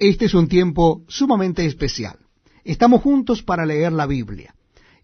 Este es un tiempo sumamente especial. Estamos juntos para leer la Biblia.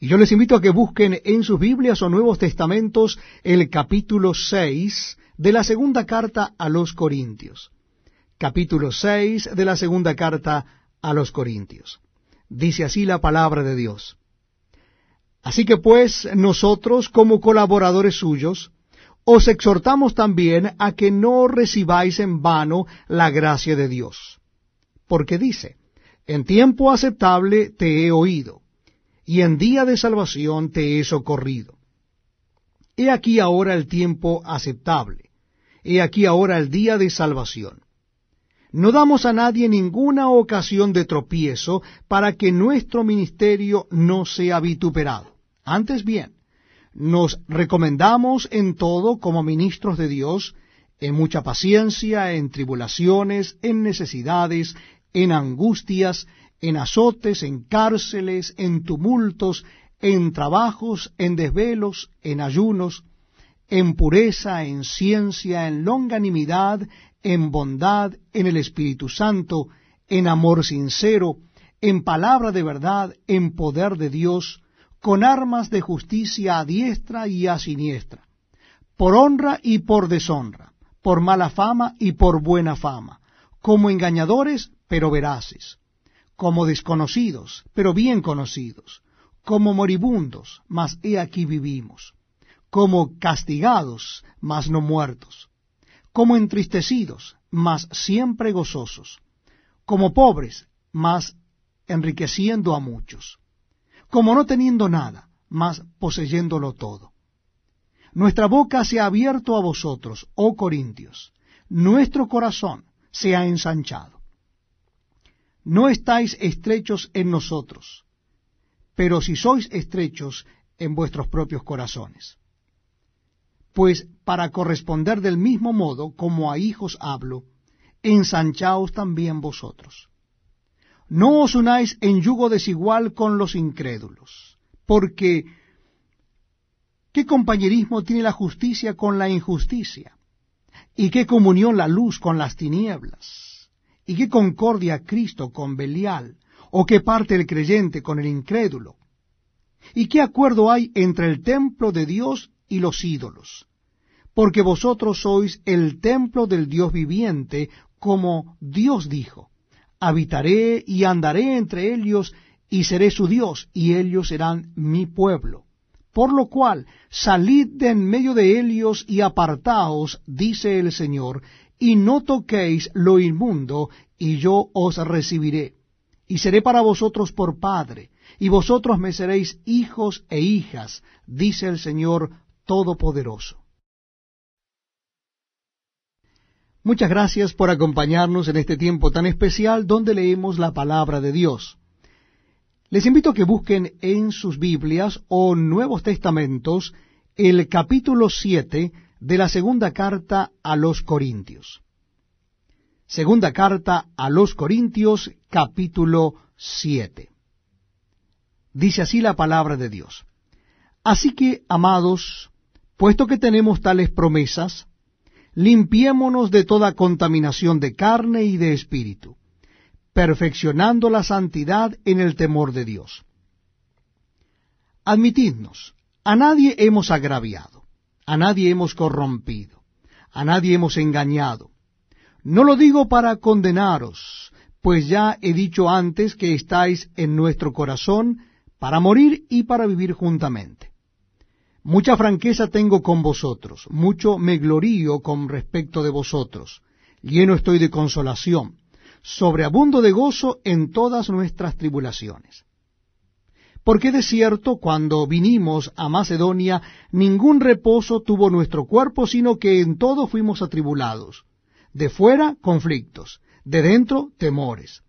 Y yo les invito a que busquen en sus Biblias o Nuevos Testamentos el capítulo 6 de la segunda carta a los Corintios. Capítulo 6 de la segunda carta a los Corintios. Dice así la palabra de Dios. Así que pues nosotros, como colaboradores suyos, os exhortamos también a que no recibáis en vano la gracia de Dios porque dice, en tiempo aceptable te he oído, y en día de salvación te he socorrido. He aquí ahora el tiempo aceptable, he aquí ahora el día de salvación. No damos a nadie ninguna ocasión de tropiezo para que nuestro ministerio no sea vituperado. Antes bien, nos recomendamos en todo como ministros de Dios, en mucha paciencia, en tribulaciones, en necesidades, en angustias, en azotes, en cárceles, en tumultos, en trabajos, en desvelos, en ayunos, en pureza, en ciencia, en longanimidad, en bondad, en el Espíritu Santo, en amor sincero, en palabra de verdad, en poder de Dios, con armas de justicia a diestra y a siniestra, por honra y por deshonra, por mala fama y por buena fama, como engañadores, pero veraces, como desconocidos, pero bien conocidos, como moribundos, mas he aquí vivimos, como castigados, mas no muertos, como entristecidos, mas siempre gozosos, como pobres, mas enriqueciendo a muchos, como no teniendo nada, mas poseyéndolo todo. Nuestra boca se ha abierto a vosotros, oh Corintios, nuestro corazón se ha ensanchado no estáis estrechos en nosotros, pero si sois estrechos en vuestros propios corazones. Pues para corresponder del mismo modo como a hijos hablo, ensanchaos también vosotros. No os unáis en yugo desigual con los incrédulos, porque ¿qué compañerismo tiene la justicia con la injusticia? ¿Y qué comunión la luz con las tinieblas? ¿Y qué concordia Cristo con Belial? ¿O qué parte el creyente con el incrédulo? ¿Y qué acuerdo hay entre el templo de Dios y los ídolos? Porque vosotros sois el templo del Dios viviente, como Dios dijo, habitaré y andaré entre ellos y seré su Dios, y ellos serán mi pueblo. Por lo cual, salid de en medio de ellos y apartaos, dice el Señor, y no toquéis lo inmundo, y yo os recibiré, y seré para vosotros por Padre, y vosotros me seréis hijos e hijas, dice el Señor Todopoderoso. Muchas gracias por acompañarnos en este tiempo tan especial donde leemos la palabra de Dios. Les invito a que busquen en sus Biblias o Nuevos Testamentos el capítulo 7 de la segunda carta a los Corintios. Segunda carta a los Corintios capítulo 7. Dice así la palabra de Dios. Así que, amados, puesto que tenemos tales promesas, limpiémonos de toda contaminación de carne y de espíritu, perfeccionando la santidad en el temor de Dios. Admitidnos, a nadie hemos agraviado a nadie hemos corrompido, a nadie hemos engañado. No lo digo para condenaros, pues ya he dicho antes que estáis en nuestro corazón para morir y para vivir juntamente. Mucha franqueza tengo con vosotros, mucho me glorío con respecto de vosotros, lleno estoy de consolación, sobreabundo de gozo en todas nuestras tribulaciones porque de cierto, cuando vinimos a Macedonia, ningún reposo tuvo nuestro cuerpo, sino que en todo fuimos atribulados. De fuera, conflictos. De dentro, temores.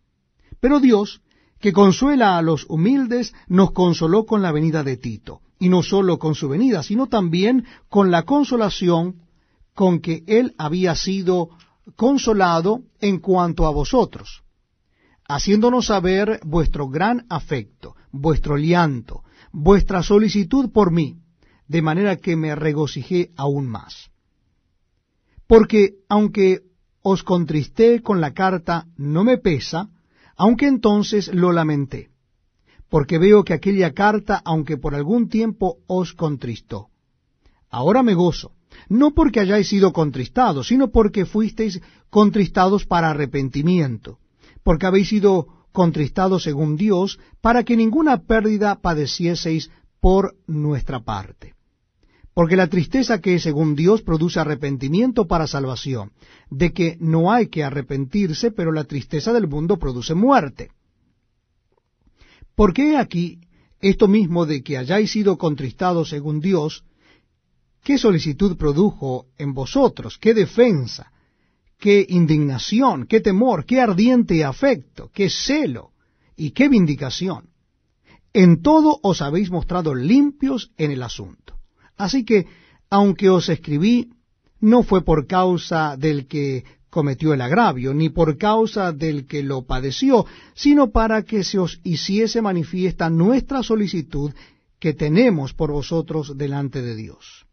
Pero Dios, que consuela a los humildes, nos consoló con la venida de Tito, y no sólo con su venida, sino también con la consolación con que él había sido consolado en cuanto a vosotros, haciéndonos saber vuestro gran afecto, vuestro llanto, vuestra solicitud por mí, de manera que me regocijé aún más. Porque aunque os contristé con la carta, no me pesa, aunque entonces lo lamenté, porque veo que aquella carta, aunque por algún tiempo os contristó, ahora me gozo, no porque hayáis sido contristados, sino porque fuisteis contristados para arrepentimiento, porque habéis sido contristado según Dios, para que ninguna pérdida padecieseis por nuestra parte. Porque la tristeza que es según Dios produce arrepentimiento para salvación, de que no hay que arrepentirse, pero la tristeza del mundo produce muerte. Porque aquí esto mismo de que hayáis sido contristados según Dios, ¿qué solicitud produjo en vosotros? ¿Qué defensa? qué indignación, qué temor, qué ardiente afecto, qué celo y qué vindicación. En todo os habéis mostrado limpios en el asunto. Así que, aunque os escribí, no fue por causa del que cometió el agravio, ni por causa del que lo padeció, sino para que se os hiciese manifiesta nuestra solicitud que tenemos por vosotros delante de Dios.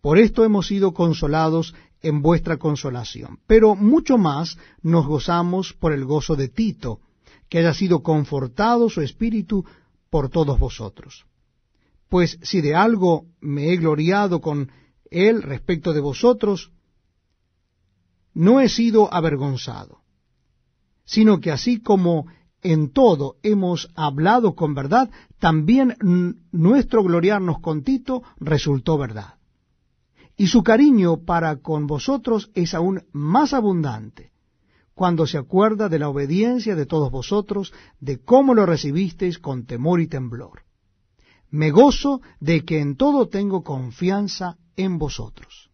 Por esto hemos sido consolados en vuestra consolación. Pero mucho más nos gozamos por el gozo de Tito, que haya sido confortado su espíritu por todos vosotros. Pues si de algo me he gloriado con él respecto de vosotros, no he sido avergonzado, sino que así como en todo hemos hablado con verdad, también nuestro gloriarnos con Tito resultó verdad y su cariño para con vosotros es aún más abundante, cuando se acuerda de la obediencia de todos vosotros, de cómo lo recibisteis con temor y temblor. Me gozo de que en todo tengo confianza en vosotros.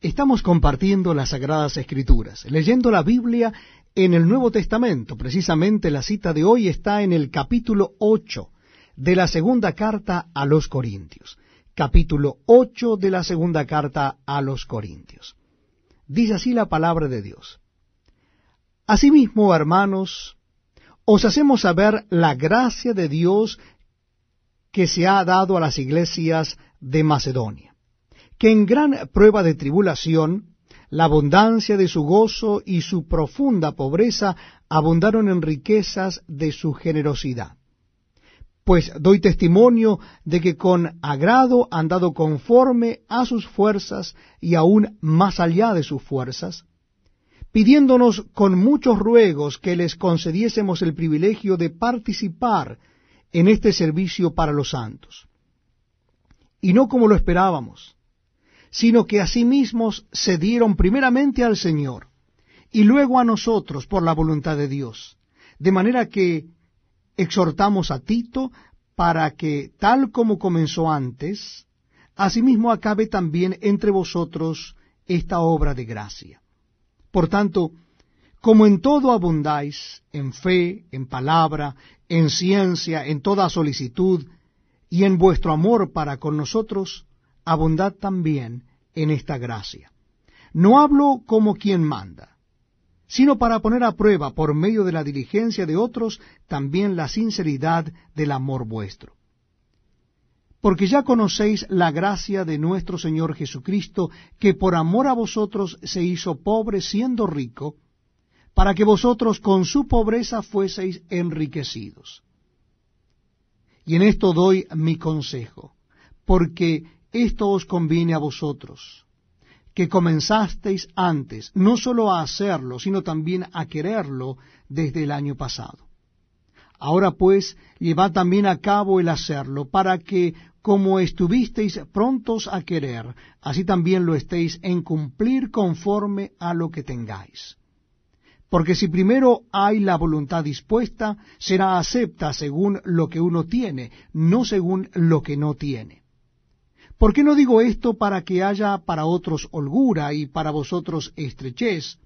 Estamos compartiendo las Sagradas Escrituras, leyendo la Biblia en el Nuevo Testamento. Precisamente la cita de hoy está en el capítulo 8 de la segunda carta a los Corintios capítulo 8 de la segunda carta a los Corintios. Dice así la palabra de Dios. Asimismo, hermanos, os hacemos saber la gracia de Dios que se ha dado a las iglesias de Macedonia, que en gran prueba de tribulación, la abundancia de su gozo y su profunda pobreza abundaron en riquezas de su generosidad pues doy testimonio de que con agrado han dado conforme a sus fuerzas y aún más allá de sus fuerzas, pidiéndonos con muchos ruegos que les concediésemos el privilegio de participar en este servicio para los santos. Y no como lo esperábamos, sino que asimismos sí se dieron primeramente al Señor y luego a nosotros por la voluntad de Dios, de manera que exhortamos a Tito para que, tal como comenzó antes, asimismo acabe también entre vosotros esta obra de gracia. Por tanto, como en todo abundáis, en fe, en palabra, en ciencia, en toda solicitud, y en vuestro amor para con nosotros, abundad también en esta gracia. No hablo como quien manda, sino para poner a prueba por medio de la diligencia de otros también la sinceridad del amor vuestro. Porque ya conocéis la gracia de nuestro Señor Jesucristo, que por amor a vosotros se hizo pobre siendo rico, para que vosotros con su pobreza fueseis enriquecidos. Y en esto doy mi consejo, porque esto os conviene a vosotros que comenzasteis antes, no solo a hacerlo, sino también a quererlo desde el año pasado. Ahora pues, llevad también a cabo el hacerlo, para que, como estuvisteis prontos a querer, así también lo estéis en cumplir conforme a lo que tengáis. Porque si primero hay la voluntad dispuesta, será acepta según lo que uno tiene, no según lo que no tiene ¿Por qué no digo esto para que haya para otros holgura y para vosotros estrechez,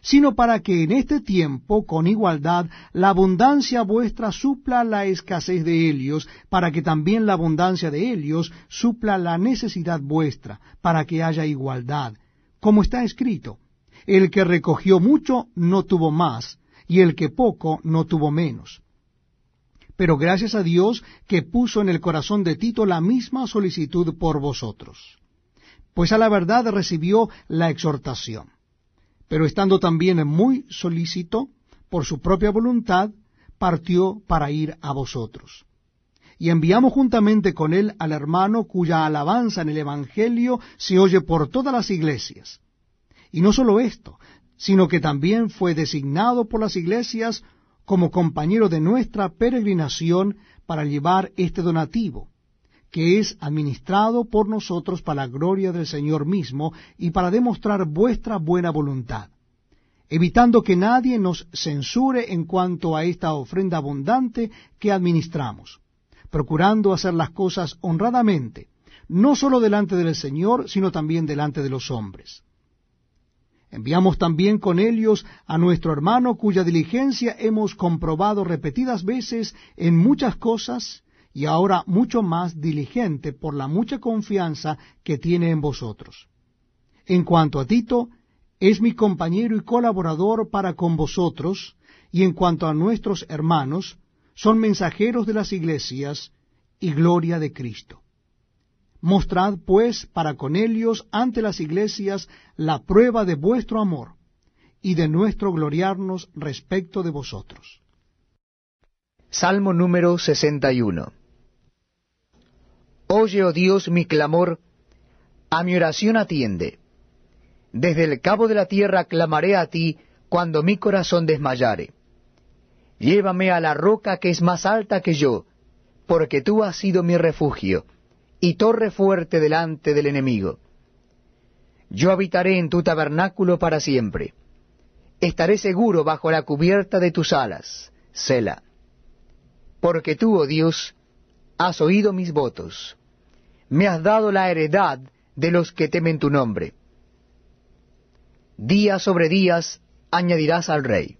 sino para que en este tiempo, con igualdad, la abundancia vuestra supla la escasez de helios, para que también la abundancia de helios supla la necesidad vuestra, para que haya igualdad, como está escrito, el que recogió mucho no tuvo más, y el que poco no tuvo menos. Pero gracias a Dios que puso en el corazón de Tito la misma solicitud por vosotros. Pues a la verdad recibió la exhortación. Pero estando también muy solícito, por su propia voluntad, partió para ir a vosotros. Y enviamos juntamente con él al hermano cuya alabanza en el Evangelio se oye por todas las iglesias. Y no solo esto, sino que también fue designado por las iglesias como compañero de nuestra peregrinación para llevar este donativo, que es administrado por nosotros para la gloria del Señor mismo y para demostrar vuestra buena voluntad, evitando que nadie nos censure en cuanto a esta ofrenda abundante que administramos, procurando hacer las cosas honradamente, no solo delante del Señor, sino también delante de los hombres. Enviamos también con ellos a nuestro hermano cuya diligencia hemos comprobado repetidas veces en muchas cosas y ahora mucho más diligente por la mucha confianza que tiene en vosotros. En cuanto a Tito, es mi compañero y colaborador para con vosotros, y en cuanto a nuestros hermanos, son mensajeros de las iglesias y gloria de Cristo. Mostrad pues para con ellos ante las iglesias la prueba de vuestro amor y de nuestro gloriarnos respecto de vosotros. Salmo número 61 Oye, oh Dios, mi clamor, a mi oración atiende. Desde el cabo de la tierra clamaré a ti cuando mi corazón desmayare. Llévame a la roca que es más alta que yo, porque tú has sido mi refugio y torre fuerte delante del enemigo. Yo habitaré en tu tabernáculo para siempre. Estaré seguro bajo la cubierta de tus alas, selah. Porque tú, oh Dios, has oído mis votos. Me has dado la heredad de los que temen tu nombre. Día sobre días añadirás al rey.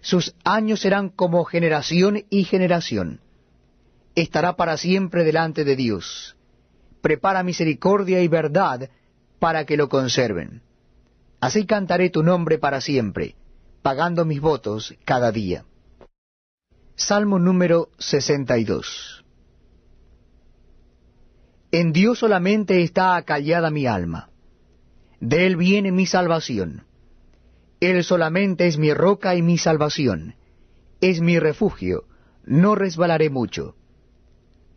Sus años serán como generación y generación estará para siempre delante de Dios. Prepara misericordia y verdad para que lo conserven. Así cantaré tu nombre para siempre, pagando mis votos cada día. Salmo número 62. En Dios solamente está acallada mi alma. De Él viene mi salvación. Él solamente es mi roca y mi salvación. Es mi refugio, no resbalaré mucho.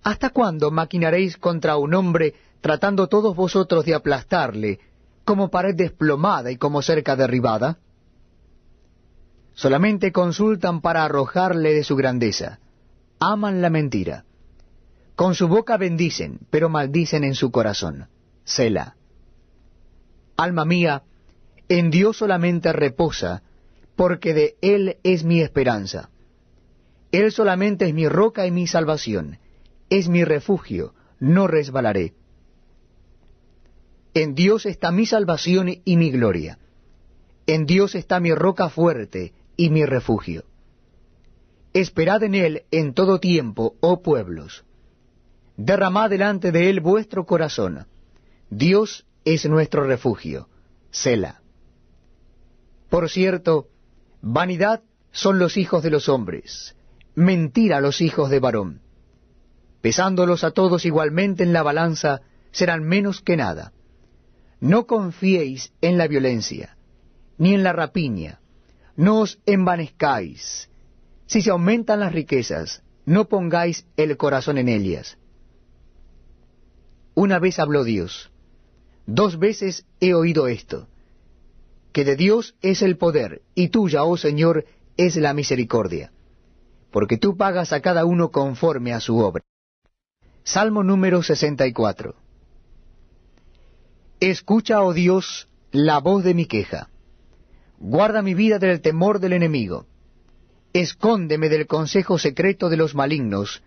¿Hasta cuándo maquinaréis contra un hombre tratando todos vosotros de aplastarle, como pared desplomada y como cerca derribada? Solamente consultan para arrojarle de su grandeza. Aman la mentira. Con su boca bendicen, pero maldicen en su corazón. Sela. Alma mía, en Dios solamente reposa, porque de Él es mi esperanza. Él solamente es mi roca y mi salvación es mi refugio, no resbalaré. En Dios está mi salvación y mi gloria. En Dios está mi roca fuerte y mi refugio. Esperad en Él en todo tiempo, oh pueblos. Derramad delante de Él vuestro corazón. Dios es nuestro refugio. Sela. Por cierto, vanidad son los hijos de los hombres, mentira los hijos de varón pesándolos a todos igualmente en la balanza, serán menos que nada. No confiéis en la violencia, ni en la rapiña, no os envanezcáis. Si se aumentan las riquezas, no pongáis el corazón en ellas. Una vez habló Dios, dos veces he oído esto, que de Dios es el poder, y tuya, oh Señor, es la misericordia, porque tú pagas a cada uno conforme a su obra. Salmo número 64. Escucha, oh Dios, la voz de mi queja. Guarda mi vida del temor del enemigo. Escóndeme del consejo secreto de los malignos,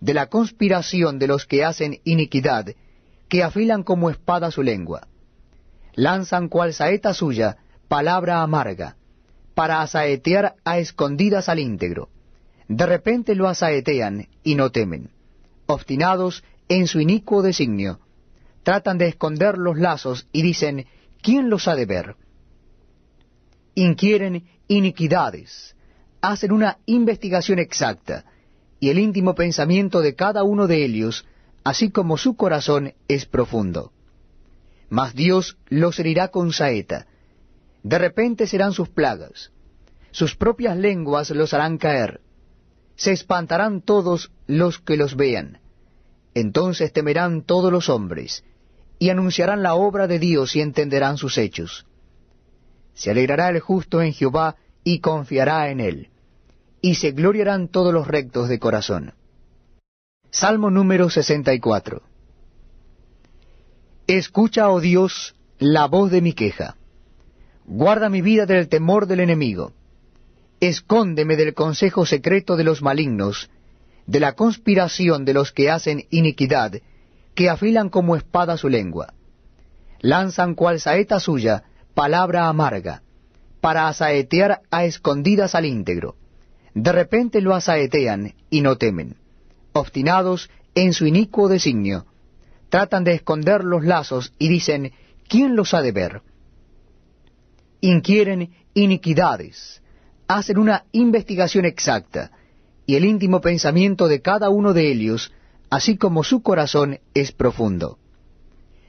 de la conspiración de los que hacen iniquidad, que afilan como espada su lengua. Lanzan cual saeta suya palabra amarga, para asaetear a escondidas al íntegro. De repente lo asaetean y no temen obstinados en su inicuo designio, tratan de esconder los lazos y dicen, ¿quién los ha de ver? Inquieren iniquidades, hacen una investigación exacta, y el íntimo pensamiento de cada uno de ellos, así como su corazón, es profundo. Mas Dios los herirá con saeta, de repente serán sus plagas, sus propias lenguas los harán caer, se espantarán todos los que los vean. Entonces temerán todos los hombres, y anunciarán la obra de Dios y entenderán sus hechos. Se alegrará el justo en Jehová y confiará en él, y se gloriarán todos los rectos de corazón. Salmo número 64 Escucha, oh Dios, la voz de mi queja. Guarda mi vida del temor del enemigo escóndeme del consejo secreto de los malignos, de la conspiración de los que hacen iniquidad, que afilan como espada su lengua. Lanzan cual saeta suya palabra amarga, para asaetear a escondidas al íntegro. De repente lo asaetean y no temen. Obstinados en su inicuo designio, tratan de esconder los lazos y dicen, ¿quién los ha de ver? Inquieren iniquidades hacen una investigación exacta, y el íntimo pensamiento de cada uno de ellos, así como su corazón es profundo.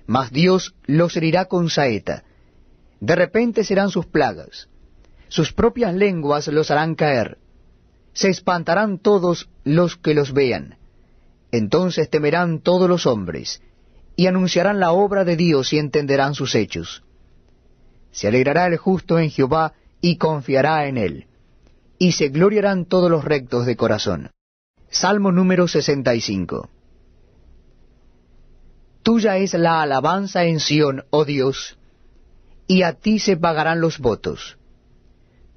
Mas Dios los herirá con saeta, de repente serán sus plagas, sus propias lenguas los harán caer, se espantarán todos los que los vean, entonces temerán todos los hombres, y anunciarán la obra de Dios y entenderán sus hechos. Se alegrará el justo en Jehová y confiará en él y se gloriarán todos los rectos de corazón. Salmo número 65. Tuya es la alabanza en Sión, oh Dios, y a ti se pagarán los votos.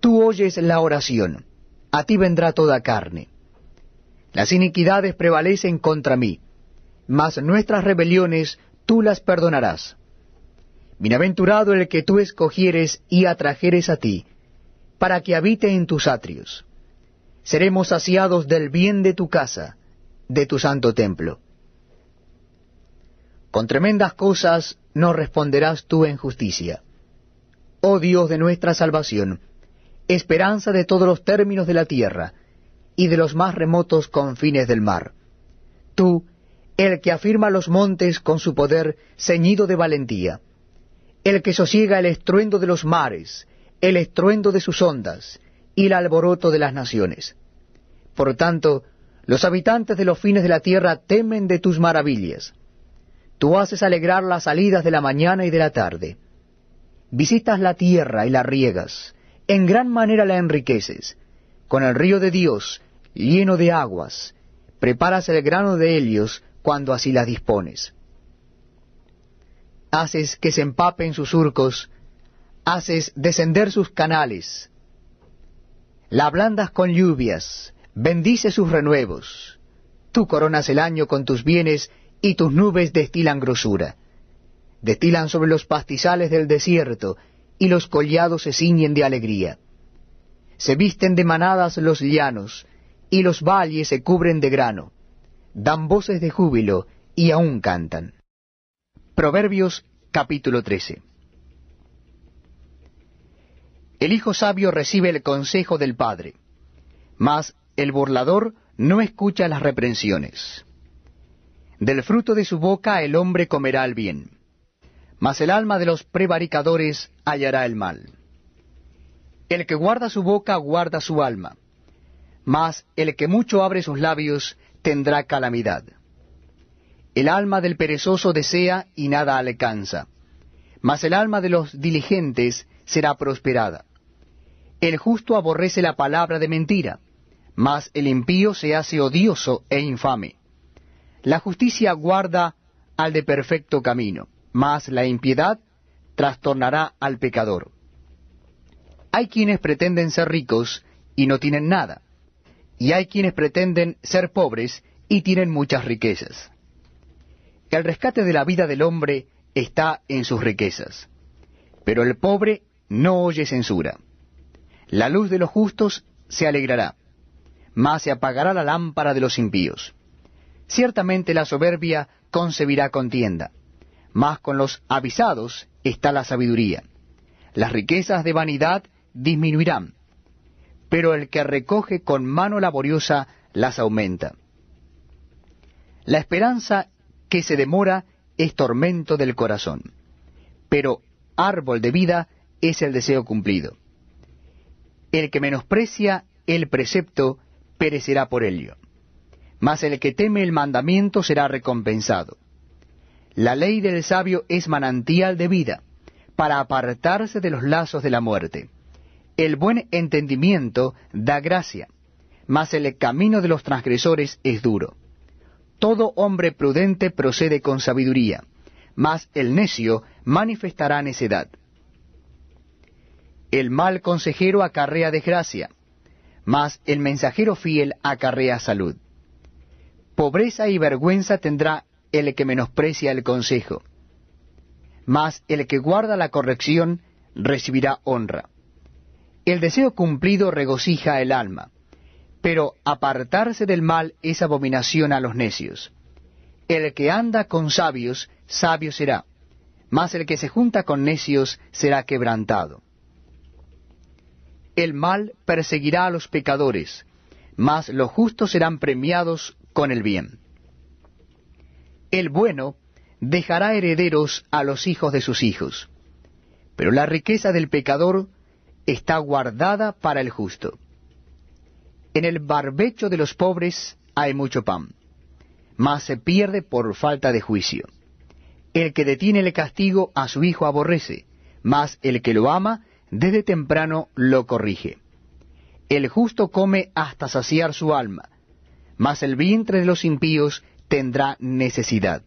Tú oyes la oración, a ti vendrá toda carne. Las iniquidades prevalecen contra mí, mas nuestras rebeliones tú las perdonarás. Bienaventurado el que tú escogieres y atrajeres a ti, para que habite en tus atrios. Seremos saciados del bien de tu casa, de tu santo templo. Con tremendas cosas nos responderás tú en justicia. Oh Dios de nuestra salvación, esperanza de todos los términos de la tierra y de los más remotos confines del mar. Tú, el que afirma los montes con su poder ceñido de valentía, el que sosiega el estruendo de los mares, el estruendo de sus ondas y el alboroto de las naciones. Por tanto, los habitantes de los fines de la tierra temen de tus maravillas. Tú haces alegrar las salidas de la mañana y de la tarde. Visitas la tierra y la riegas, en gran manera la enriqueces. Con el río de Dios, lleno de aguas, preparas el grano de ellos cuando así las dispones. Haces que se empapen sus surcos haces descender sus canales, la blandas con lluvias, bendice sus renuevos, tú coronas el año con tus bienes y tus nubes destilan grosura, destilan sobre los pastizales del desierto y los collados se ciñen de alegría, se visten de manadas los llanos y los valles se cubren de grano, dan voces de júbilo y aún cantan. Proverbios capítulo 13 el hijo sabio recibe el consejo del padre, mas el burlador no escucha las reprensiones. Del fruto de su boca el hombre comerá el bien, mas el alma de los prevaricadores hallará el mal. El que guarda su boca guarda su alma, mas el que mucho abre sus labios tendrá calamidad. El alma del perezoso desea y nada alcanza, mas el alma de los diligentes será prosperada. El justo aborrece la palabra de mentira, mas el impío se hace odioso e infame. La justicia guarda al de perfecto camino, mas la impiedad trastornará al pecador. Hay quienes pretenden ser ricos y no tienen nada, y hay quienes pretenden ser pobres y tienen muchas riquezas. El rescate de la vida del hombre está en sus riquezas, pero el pobre no oye censura. La luz de los justos se alegrará, mas se apagará la lámpara de los impíos. Ciertamente la soberbia concebirá contienda, mas con los avisados está la sabiduría. Las riquezas de vanidad disminuirán, pero el que recoge con mano laboriosa las aumenta. La esperanza que se demora es tormento del corazón, pero árbol de vida es el deseo cumplido. El que menosprecia el precepto perecerá por ello, mas el que teme el mandamiento será recompensado. La ley del sabio es manantial de vida, para apartarse de los lazos de la muerte. El buen entendimiento da gracia, mas el camino de los transgresores es duro. Todo hombre prudente procede con sabiduría, mas el necio manifestará necedad. El mal consejero acarrea desgracia, mas el mensajero fiel acarrea salud. Pobreza y vergüenza tendrá el que menosprecia el consejo, mas el que guarda la corrección recibirá honra. El deseo cumplido regocija el alma, pero apartarse del mal es abominación a los necios. El que anda con sabios, sabio será, mas el que se junta con necios será quebrantado. El mal perseguirá a los pecadores, mas los justos serán premiados con el bien. El bueno dejará herederos a los hijos de sus hijos, pero la riqueza del pecador está guardada para el justo. En el barbecho de los pobres hay mucho pan, mas se pierde por falta de juicio. El que detiene el castigo a su hijo aborrece, mas el que lo ama desde temprano lo corrige. El justo come hasta saciar su alma, mas el vientre de los impíos tendrá necesidad.